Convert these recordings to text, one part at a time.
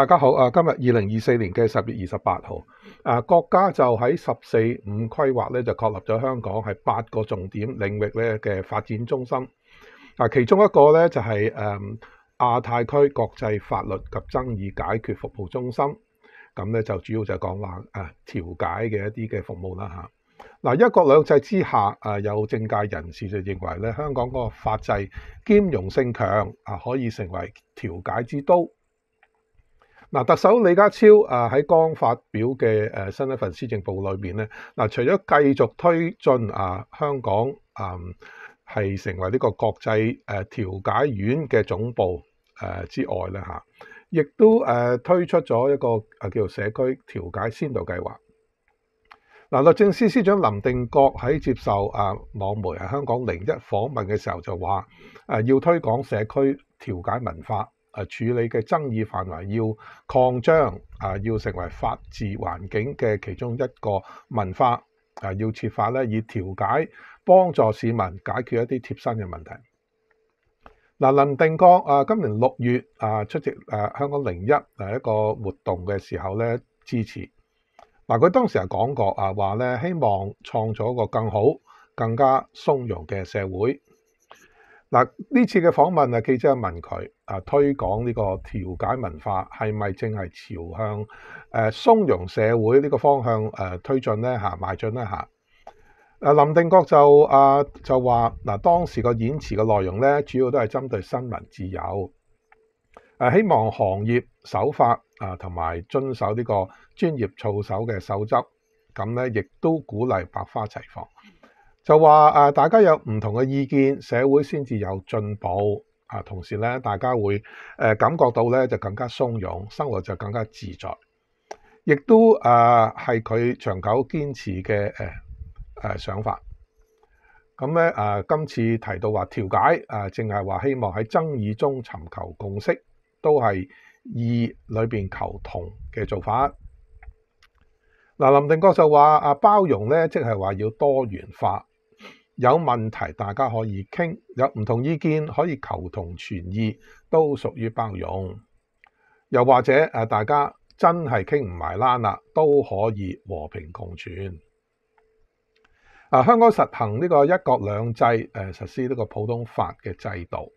大家好啊！今日二零二四年嘅十月二十八号，啊，国家就喺十四五规划咧，就确立咗香港系八个重点领域咧嘅发展中心。啊，其中一个咧就系诶亚太区国际法律及争议解决服务中心。咁咧就主要就系讲话啊调解嘅一啲嘅服务啦吓。嗱，一國兩制之下啊，有政界人士就認為咧，香港個法制兼容性強啊，可以成為調解之都。嗱，特首李家超啊，喺刚发表嘅新一份施政报告里咧，嗱，除咗继续推进啊香港啊系成为呢個国际诶调解院嘅总部之外咧吓，亦都推出咗一个啊叫社区调解先导计划。嗱，律政司司长林定国喺接受啊网媒啊香港零一访问嘅时候就話，要推广社区调解文化。啊！處理嘅爭議範圍要擴張，啊要成為法治環境嘅其中一個文化，啊要設法咧以調解幫助市民解決一啲貼身嘅問題。嗱，林定國啊，今年六月啊出席啊香港零一啊一個活動嘅時候咧，支持。嗱，佢當時係講過啊，話咧希望創一個更好、更加松揚嘅社會。嗱，呢次嘅訪問啊，記者問佢。啊！推廣呢個調解文化係咪正係朝向誒松容社會呢個方向誒推進咧？嚇，邁進一下。誒林定國就啊就話：嗱，當時個演辭嘅內容咧，主要都係針對新聞自由。誒希望行業守法啊，同埋遵守呢個專業操守嘅守則。咁咧，亦都鼓勵百花齊放。就話誒，大家有唔同嘅意見，社會先至有進步。啊！同時咧，大家會誒感覺到咧就更加松容，生活就更加自在，亦都啊係佢長久堅持嘅誒誒想法。咁咧啊，今次提到話調解啊，淨係話希望喺爭議中尋求共識，都係意裏邊求同嘅做法。嗱，林定國就話啊，包容咧即係話要多元化。有问题大家可以倾，有唔同意见可以求同存异，都属于包容。又或者大家真系倾唔埋单啦，都可以和平共存。啊，香港实行呢個一国两制诶，实施呢個普通法嘅制度。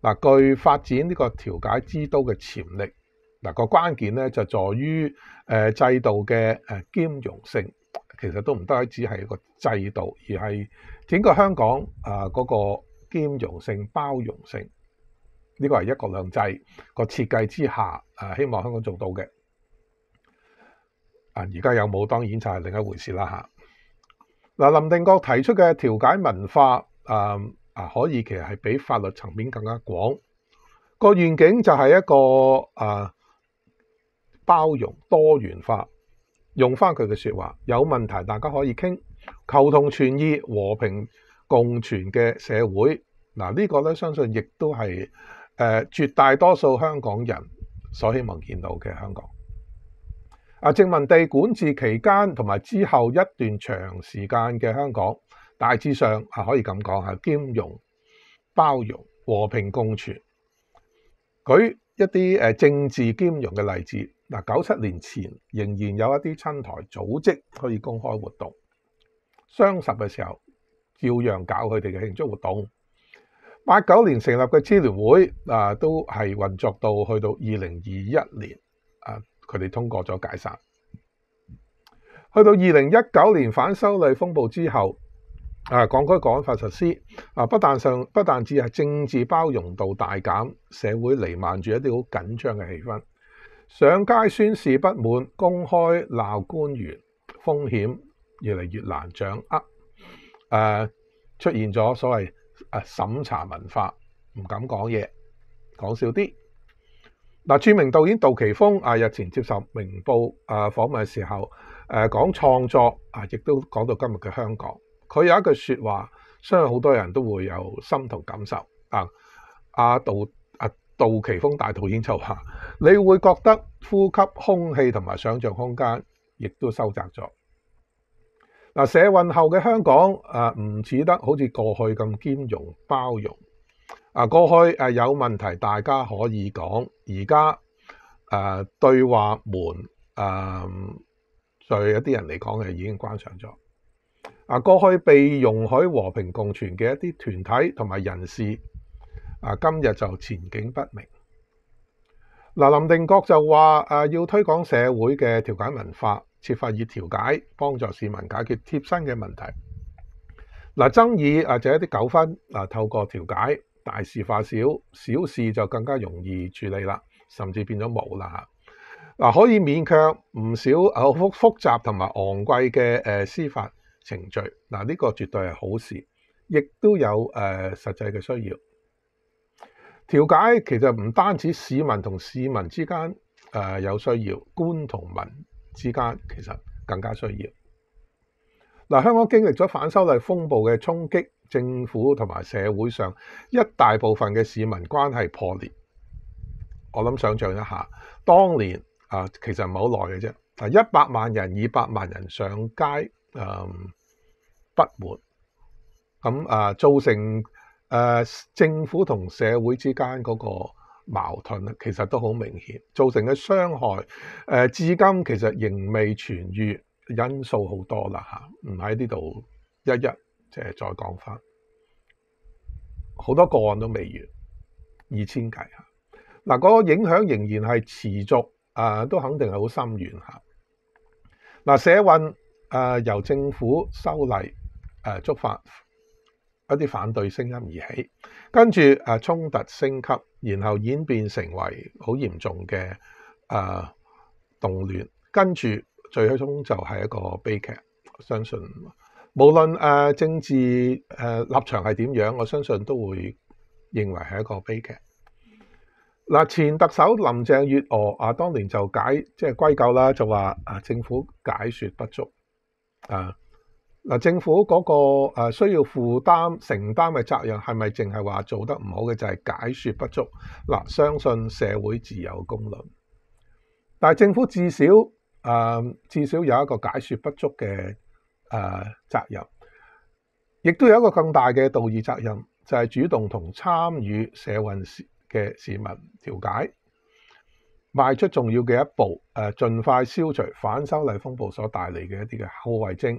嗱，据发展呢个调解之都嘅潜力，嗱个关键咧就在于诶制度嘅诶兼容性。其实都唔单止系一个制度，而系。整個香港啊，嗰個兼容性、包容性，呢個係一國兩制個設計之下啊，希望香港做到嘅。啊，而家有冇當然就係另一回事啦嚇。嗱，林定國提出嘅調解文化啊啊，可以其實係比法律層面更加廣。個願景就係一個啊包容多元化，用翻佢嘅説話，有問題大家可以傾。溝通、串醫、和平共存嘅社会，嗱呢个咧，相信亦都系诶，绝大多数香港人所希望見到嘅香港。啊，殖民地管治期间同埋之后一段长时间嘅香港，大致上係可以咁講係兼容、包容、和平共存。举一啲政治兼容嘅例子，嗱，九七年前仍然有一啲亲台组织可以公开活动。雙十嘅時候，照樣搞佢哋嘅慶祝活動。八九年成立嘅支聯會啊，都係運作到去到二零二一年啊，佢哋通過咗解散。去到二零一九年反修例風暴之後，啊，港區港法實施啊，不但上不但只係政治包容度大減，社會弥漫住一啲好緊張嘅氣氛，上街宣示不滿，公開鬧官員風險。越嚟越難掌握，誒出現咗所謂誒審查文化，唔敢講嘢，講少啲。嗱，著名導演杜琪峰啊，日前接受明報啊訪問嘅時候，誒講創作啊，亦都講到今日嘅香港。佢有一句説話，相信好多人都會有心同感受。啊，阿杜啊杜琪峰大導演就話：，你會覺得呼吸空氣同埋想像空間，亦都收窄咗。嗱，社运后嘅香港，啊，唔似得好似过去咁兼容包容。啊，过去有问题，大家可以讲，而家對对话门，啊、在一啲人嚟讲已经关上咗。啊，过去被容许和平共存嘅一啲团体同埋人士，啊，今日就前景不明。嗱，林定国就话，啊、要推广社会嘅调解文化。設法以調解幫助市民解決貼身嘅問題。嗱，爭議或者一啲糾紛嗱，透過調解大事化小，小事就更加容易處理啦，甚至變咗冇啦嚇嗱，可以勉強唔少好複複雜同埋昂貴嘅誒司法程序嗱，呢個絕對係好事，亦都有誒實際嘅需要。調解其實唔單止市民同市民之間誒有需要，官同民。之間其實更加需要。嗱，香港經歷咗反修例風暴嘅衝擊，政府同埋社會上一大部分嘅市民關係破裂。我諗想像一下，當年啊，其實唔係好耐嘅啫。啊，一百萬人、二百萬人上街，嗯，不滿，咁啊，造成誒政府同社會之間嗰個。矛盾其實都好明顯，造成嘅傷害，誒至今其實仍未痊愈，因素好多啦嚇，唔喺呢度一一即係再講翻，好多個案都未完，二千計嚇，嗱嗰個影響仍然係持續，啊都肯定係好深遠嚇，嗱社運啊由政府修例誒觸發。一啲反對聲音而起，跟住誒衝突升級，然後演變成為好嚴重嘅誒動亂，跟住最終就係一個悲劇。相信無論誒政治誒立場係點樣，我相信都會認為係一個悲劇。嗱，前特首林鄭月娥啊，當年就解即係歸咎啦，就話啊政府解説不足啊。嗱，政府嗰個誒需要負擔承擔嘅責任係咪淨係話做得唔好嘅就係解説不足？嗱，相信社會自有公論。但係政府至少誒至少有一個解説不足嘅誒責任，亦都有一個更大嘅道義責任，就係主動同參與社運嘅市民調解，邁出重要嘅一步，誒，盡快消除反修例風暴所帶嚟嘅一啲嘅後遺症。